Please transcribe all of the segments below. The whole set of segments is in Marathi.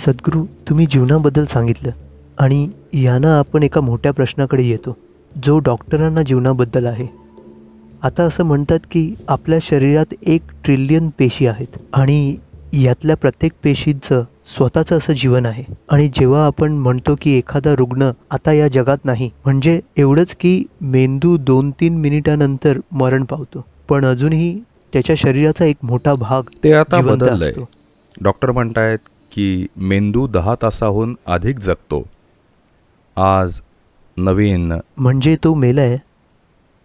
सद्गुरू तुम्ही जीवनाबद्दल सांगितलं आणि यानं आपण एका मोठ्या प्रश्नाकडे येतो जो डॉक्टरांना जीवनाबद्दल आहे आता असं म्हणतात की आपल्या शरीरात एक ट्रिलियन पेशी आहेत आणि यातल्या प्रत्येक पेशींचं स्वतःचं असं जीवन आहे आणि जेव्हा आपण म्हणतो की एखादा रुग्ण आता या जगात नाही म्हणजे एवढंच की मेंदू दोन तीन मिनिटानंतर मरण पावतो पण अजूनही त्याच्या शरीराचा एक मोठा भाग ते आता डॉक्टर म्हणतायत की मेंदू दहा तासाहून अधिक जगतो आज नवीन म्हणजे तो मेलाय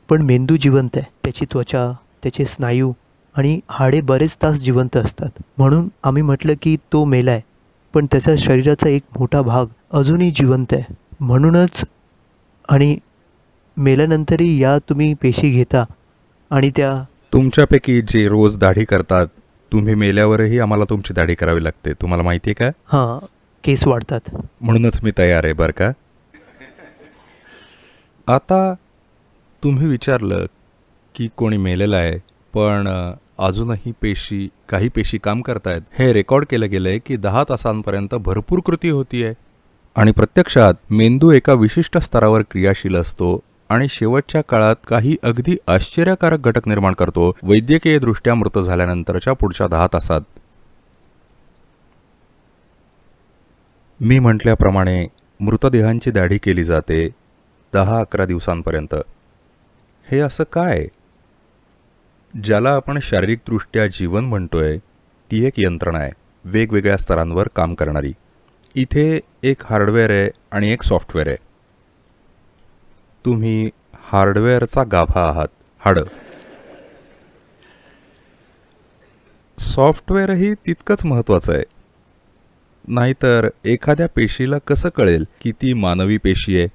पण मेंदू जिवंत आहे त्याची त्वचा त्याचे स्नायू आणि हाडे बरेच तास जिवंत असतात म्हणून आम्ही म्हटलं की तो मेलाय पण त्याच्या शरीराचा एक मोठा भाग अजूनही जिवंत आहे म्हणूनच आणि मेल्यानंतरही या तुम्ही पेशी घेता आणि त्या तुमच्यापैकी जे रोज दाढी करतात तुम्ही मेल्यावरही आम्हाला तुमची दाढी करावी लागते तुम्हाला माहिती आहे का हा केस वाढतात म्हणूनच मी तयार आहे बरं का आता तुम्ही विचारलं की कोणी मेलेलं आहे पण अजूनही पेशी काही पेशी काम करतायत हे रेकॉर्ड केलं गेलं आहे की दहा तासांपर्यंत भरपूर कृती होती आहे आणि प्रत्यक्षात मेंदू एका विशिष्ट स्तरावर क्रियाशील असतो आणि शेवटच्या काळात काही अगदी आश्चर्यकारक घटक निर्माण करतो वैद्यकीय दृष्ट्या मृत झाल्यानंतरच्या पुढच्या दहा तासात मी म्हटल्याप्रमाणे मृतदेहांची दाढी केली जाते दहा अकरा दिवसांपर्यंत हे असं काय ज्याला आपण शारीरिकदृष्ट्या जीवन म्हणतोय ती एक यंत्रणा आहे वेगवेगळ्या स्तरांवर काम करणारी इथे एक हार्डवेअर आहे आणि एक सॉफ्टवेअर आहे तुम्ही हार्डवेअरचा गाभा आहात हाड सॉफ्टवेअरही तितकंच महत्त्वाचं आहे नाहीतर एखाद्या पेशीला कसं कळेल की ती मानवी पेशी आहे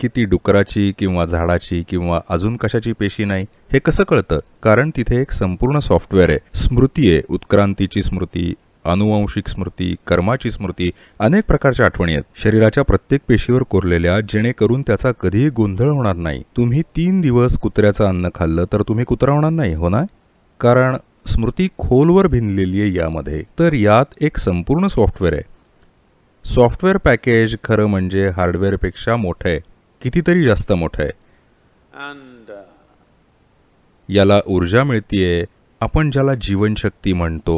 किती डुकराची किंवा झाडाची किंवा अजून कशाची पेशी नाही हे कसं कळतं कारण तिथे एक संपूर्ण सॉफ्टवेअर आहे स्मृती आहे उत्क्रांतीची स्मृती अनुवांशिक स्मृती कर्माची स्मृती अनेक प्रकारच्या आठवणी आहेत शरीराच्या प्रत्येक पेशीवर कोरलेल्या जेणेकरून त्याचा कधीही गोंधळ होणार नाही तुम्ही तीन दिवस कुत्र्याचं अन्न खाल्लं तर तुम्ही कुत्रा होणार नाही हो ना कारण स्मृती खोलवर भिनलेली आहे यामध्ये तर यात एक संपूर्ण सॉफ्टवेअर आहे सॉफ्टवेअर पॅकेज खरं म्हणजे हार्डवेअरपेक्षा मोठं आहे कितीतरी जास्त मोठं आहे uh, याला ऊर्जा मिळतीये आपण ज्याला जीवनशक्ती म्हणतो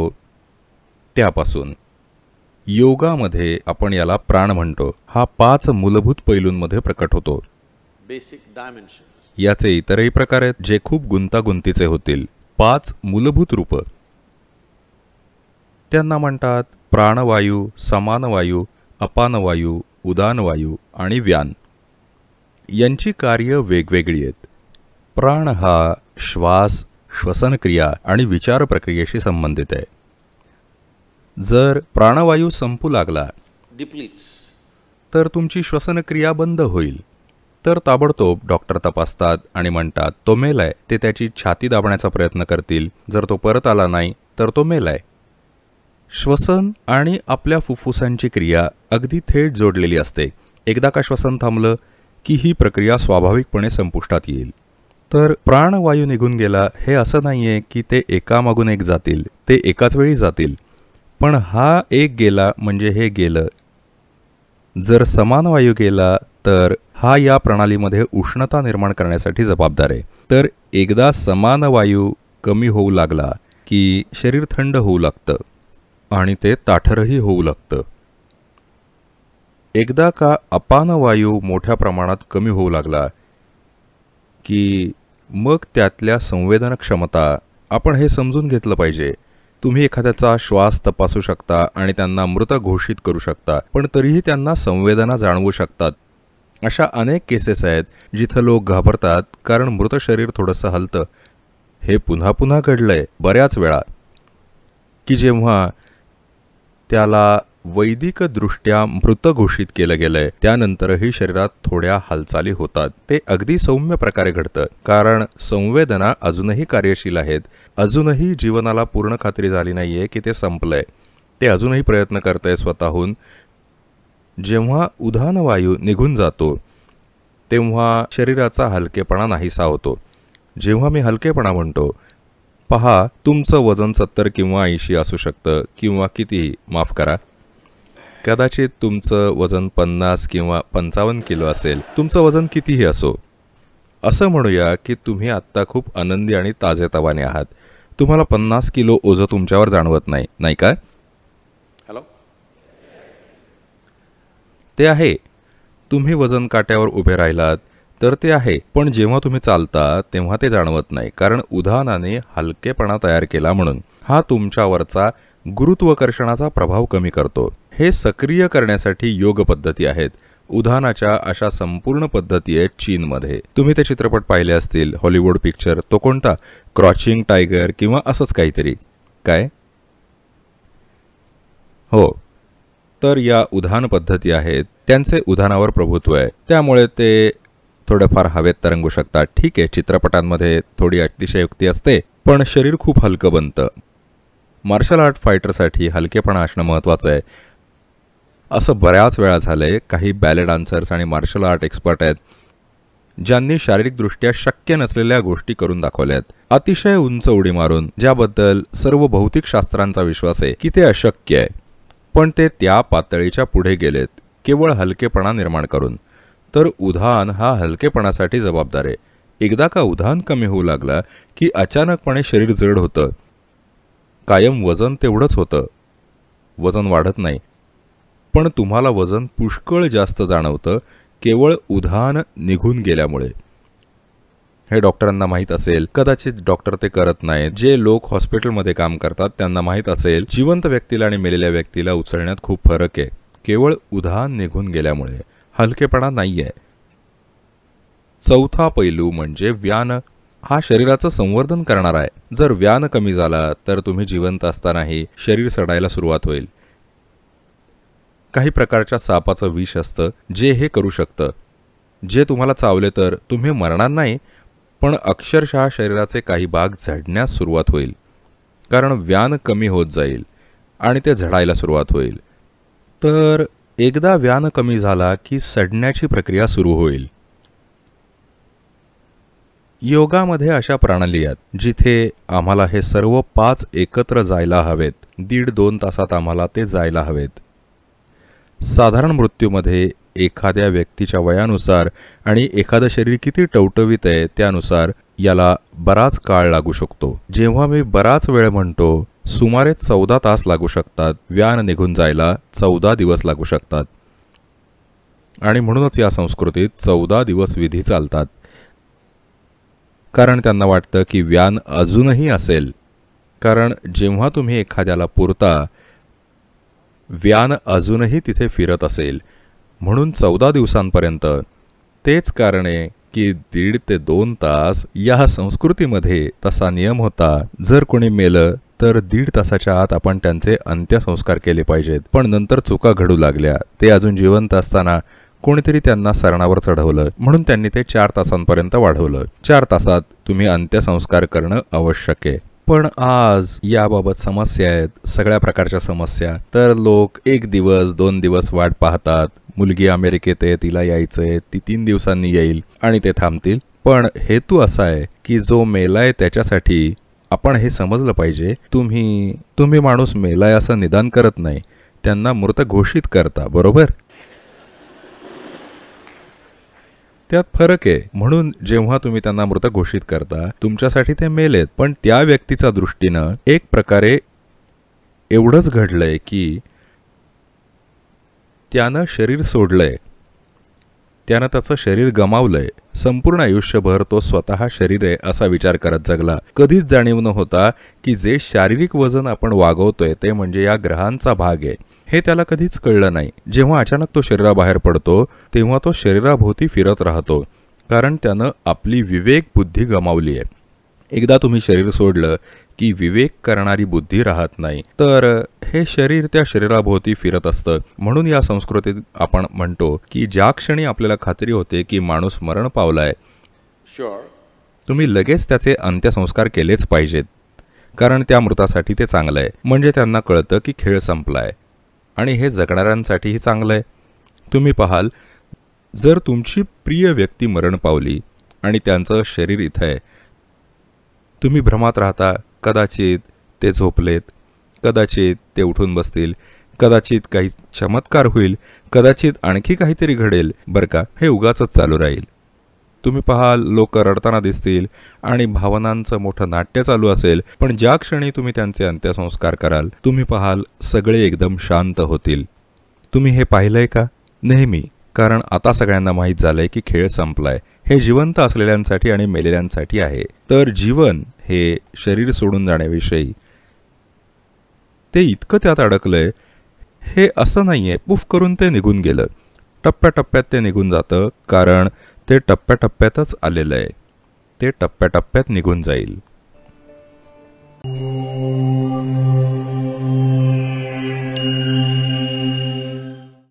त्यापासून योगामध्ये आपण याला प्राण म्हणतो हा पाच मूलभूत पैलूंमध्ये प्रकट होतो बेसिक याचे इतरही प्रकार आहेत जे खूप गुंतागुंतीचे होतील पाच मूलभूत रूप त्यांना म्हणतात प्राणवायू समानवायू अपानवायू उदानवायू आणि व्यान यांची कार्य वेगवेगळी आहेत प्राण हा श्वास श्वसनक्रिया आणि विचार प्रक्रियेशी संबंधित आहे जर प्राणवायू संपू लागला तर तुमची श्वसनक्रिया बंद होईल तर ताबडतोब डॉक्टर तपासतात आणि म्हणतात तो मेलाय ते त्याची छाती दाबण्याचा प्रयत्न करतील जर तो परत आला नाही तर तो मेलाय श्वसन आणि आपल्या फुफ्फुसांची क्रिया अगदी थेट जोडलेली असते एकदा का श्वसन थांबलं की ही प्रक्रिया स्वाभाविकपणे संपुष्टात येईल तर प्राणवायू निघून गेला हे असं आहे की ते एकामागून एक जातील ते एकाच वेळी जातील पण हा एक गेला म्हणजे हे गेलं जर समान वायू गेला तर हा या प्रणालीमध्ये उष्णता निर्माण करण्यासाठी जबाबदार आहे तर एकदा समान वायू कमी होऊ लागला की शरीर थंड होऊ लागतं आणि ते ताठरही होऊ लागतं एकदा का अपान वायू मोठ्या प्रमाणात कमी होऊ लागला की मग त्यातल्या संवेदनक्षमता आपण हे समजून घेतलं पाहिजे तुम्ही एखाद्याचा श्वास तपासू शकता आणि त्यांना मृत घोषित करू शकता पण तरीही त्यांना संवेदना जाणवू शकतात अशा अनेक केसेस आहेत जिथं लोक घाबरतात कारण मृत शरीर थोडंसं हलतं हे पुन्हा पुन्हा घडलंय बऱ्याच वेळा की जेव्हा त्याला वैदिकदृष्ट्या मृत घोषित केलं गेलंय त्यानंतरही शरीरात थोड्या हालचाली होतात ते अगदी सौम्य प्रकारे घडतं कारण संवेदना अजूनही कार्यशील आहेत अजूनही जीवनाला पूर्ण खात्री झाली नाहीये की ते संपलंय ते अजूनही प्रयत्न आहे स्वतःहून जेव्हा उधानवायू वायू निघून जातो तेव्हा शरीराचा हलकेपणा नाहीसा होतो जेव्हा मी हलकेपणा म्हणतो पहा तुमचं वजन सत्तर किंवा ऐंशी असू शकतं किंवा कितीही माफ करा कदाचित तुमचं वजन पन्नास किंवा पंचावन्न किलो असेल तुमचं वजन कितीही असो असं म्हणूया की तुम्ही आत्ता खूप आनंदी आणि ताजेतवाने आहात तुम्हाला पन्नास किलो ओझं तुमच्यावर जाणवत नाही नाही का हॅलो ते आहे तुम्ही वजन काट्यावर उभे राहिलात तर ते आहे पण जेव्हा तुम्ही चालता तेव्हा ते जाणवत नाही कारण उदाहरणाने हलकेपणा तयार केला म्हणून हा तुमच्यावरचा गुरुत्वाकर्षणाचा प्रभाव कमी करतो हे सक्रिय करण्यासाठी योग पद्धती आहेत उधानाच्या अशा संपूर्ण पद्धती आहेत चीनमध्ये तुम्ही ते चित्रपट पाहिले असतील हॉलिवूड पिक्चर तो कोणता क्रॉचिंग टायगर किंवा असंच काहीतरी काय हो तर या उधान पद्धती आहेत त्यांचे उधानावर प्रभुत्व आहे त्यामुळे ते थोडंफार हवेत तरंगू शकतात ठीक आहे चित्रपटांमध्ये थोडी अतिशयोक्ती असते पण शरीर खूप हलकं बनतं मार्शल आर्ट फायटरसाठी हलकेपणा असणं महत्त्वाचं आहे असं बऱ्याच वेळा झालं आहे काही बॅले डान्सर्स आणि मार्शल आर्ट एक्सपर्ट आहेत ज्यांनी शारीरिकदृष्ट्या शक्य नसलेल्या गोष्टी करून दाखवल्यात अतिशय उंच उडी मारून ज्याबद्दल सर्व भौतिक शास्त्रांचा विश्वास आहे की ते अशक्य आहे पण ते त्या पातळीच्या पुढे गेलेत केवळ हलकेपणा निर्माण करून तर उधान हा हलकेपणासाठी जबाबदार आहे एकदा का उधान कमी होऊ लागला की अचानकपणे शरीर जड होतं कायम वजन तेवढंच होतं वजन वाढत नाही पण तुम्हाला वजन पुष्कळ जास्त जाणवतं केवळ उधान निघून गेल्यामुळे हे डॉक्टरांना माहीत असेल कदाचित डॉक्टर ते करत नाहीत जे लोक हॉस्पिटलमध्ये काम करतात त्यांना माहीत असेल जिवंत व्यक्तीला आणि मेलेल्या व्यक्तीला उचलण्यात खूप फरक आहे केवळ उधान निघून गेल्यामुळे हलकेपणा नाही आहे चौथा पैलू म्हणजे व्यान हा शरीराचं संवर्धन करणार आहे जर व्यान कमी झाला तर तुम्ही जिवंत असतानाही शरीर सडायला सुरुवात होईल काही प्रकारच्या सापाचं विष असतं जे हे करू शकतं जे तुम्हाला चावले तर तुम्ही मरणार नाही पण अक्षरशः शरीराचे काही भाग झडण्यास सुरुवात होईल कारण व्यान कमी होत जाईल आणि ते झडायला सुरुवात होईल तर एकदा व्यान कमी झाला की सडण्याची प्रक्रिया सुरू होईल योगामध्ये अशा प्रणाली आहेत जिथे आम्हाला हे सर्व पाच एकत्र जायला हवेत दीड दोन तासात आम्हाला ते जायला हवेत साधारण मृत्यूमध्ये एखाद्या व्यक्तीच्या वयानुसार आणि एखादं शरीर किती टवटवीत आहे त्यानुसार याला बराच काळ लागू शकतो जेव्हा मी बराच वेळ म्हणतो सुमारे चौदा तास लागू शकतात व्यान निघून जायला चौदा दिवस लागू शकतात आणि म्हणूनच या संस्कृतीत चौदा दिवस विधी चालतात कारण त्यांना वाटतं की व्यान अजूनही असेल कारण जेव्हा तुम्ही एखाद्याला पुरता व्यान अजूनही तिथे फिरत असेल म्हणून चौदा दिवसांपर्यंत तेच कारणे की दीड ते दोन तास या संस्कृतीमध्ये तसा नियम होता जर कोणी मेलं तर दीड तासाच्या आत आपण त्यांचे अंत्यसंस्कार केले पाहिजेत पण नंतर चुका घडू लागल्या ते अजून जिवंत असताना कोणीतरी त्यांना सरणावर चढवलं म्हणून त्यांनी ते चार तासांपर्यंत वाढवलं चार तासात तुम्ही अंत्यसंस्कार करणं आवश्यक आहे पण आज याबाबत समस्या आहेत सगळ्या प्रकारच्या समस्या तर लोक एक दिवस दोन दिवस वाट पाहतात मुलगी अमेरिकेत आहे तिला यायचं आहे ती तीन दिवसांनी येईल आणि ते थांबतील पण हेतू असा आहे की जो मेलाय त्याच्यासाठी आपण हे समजलं पाहिजे तुम्ही तुम्ही माणूस मेलाय असं निदान करत नाही त्यांना मृत घोषित करता बरोबर त्यात फरक आहे म्हणून जेव्हा तुम्ही त्यांना मृत घोषित करता तुमच्यासाठी ते मेलेत पण त्या व्यक्तीच्या दृष्टीनं एक प्रकारे एवढंच घडलंय की त्यानं शरीर सोडलंय त्यानं त्याचं शरीर गमावलंय संपूर्ण आयुष्यभर तो स्वतः शरीर आहे असा विचार करत जगला कधीच जाणीव न होता की जे शारीरिक वजन आपण वागवतोय ते म्हणजे या ग्रहांचा भाग आहे हे त्याला कधीच कळलं नाही जेव्हा अचानक तो शरीराबाहेर पडतो तेव्हा तो शरीराभोवती फिरत राहतो कारण त्यानं आपली विवेक बुद्धी गमावली आहे एकदा तुम्ही शरीर सोडलं की विवेक करणारी बुद्धी राहत नाही तर हे शरीर त्या शरीराभोवती फिरत असतं म्हणून या संस्कृतीत आपण म्हणतो की ज्या क्षणी आपल्याला खात्री होते की माणूस मरण पावलाय तुम्ही लगेच त्याचे अंत्यसंस्कार केलेच पाहिजेत कारण त्या मृतासाठी ते चांगलं आहे म्हणजे त्यांना कळतं की खेळ संपलाय आणि हे जगणाऱ्यांसाठीही चांगलं आहे तुम्ही पाहाल जर तुमची प्रिय व्यक्ती मरण पावली आणि त्यांचं शरीर इथं आहे तुम्ही भ्रमात राहता कदाचित ते झोपलेत कदाचित ते उठून बसतील कदाचित काही चमत्कार होईल कदाचित आणखी काहीतरी घडेल बरं का हे उगाच चालू राहील तुम्ही पाहाल लोक रडताना दिसतील आणि भावनांचं मोठं नाट्य चालू असेल पण ज्या क्षणी तुम्ही त्यांचे अंत्यसंस्कार कराल तुम्ही पाहाल सगळे एकदम शांत होतील तुम्ही हे पाहिलंय का नेहमी कारण आता सगळ्यांना माहीत झालंय की खेळ संपलाय हे जिवंत असलेल्यांसाठी आणि मेलेल्यांसाठी आहे तर जीवन हे शरीर सोडून जाण्याविषयी ते इतकं त्यात अडकलंय हे असं नाहीये पुफ करून ते निघून गेलं टप्प्याटप्प्यात ते निघून जातं कारण ते टप्प्याटप्प्यातच आलेलं आहे ते टप्प्याटप्प्यात निघून जाईल